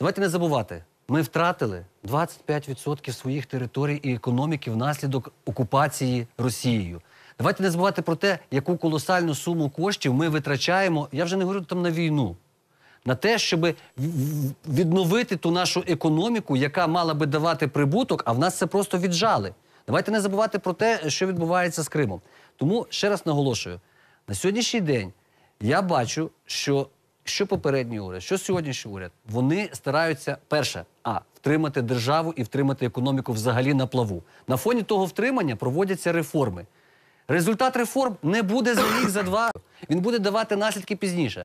Давайте не забувати, ми втратили 25% своїх територій і економіки внаслідок окупації Росією. Давайте не забувати про те, яку колосальну суму коштів ми витрачаємо. Я вже не говорю там на війну, на те, щоб відновити ту нашу економіку, яка мала би давати прибуток, а в нас це просто віджали. Давайте не забувати про те, що відбувається з Кримом. Тому ще раз наголошую: на сьогоднішній день я бачу, що що попередній уряд, що сьогоднішній уряд, вони стараються перше а втримати державу і втримати економіку взагалі на плаву. На фоні того втримання проводяться реформи. Результат реформ не буде за рік за два. Він буде давати наслідки пізніше.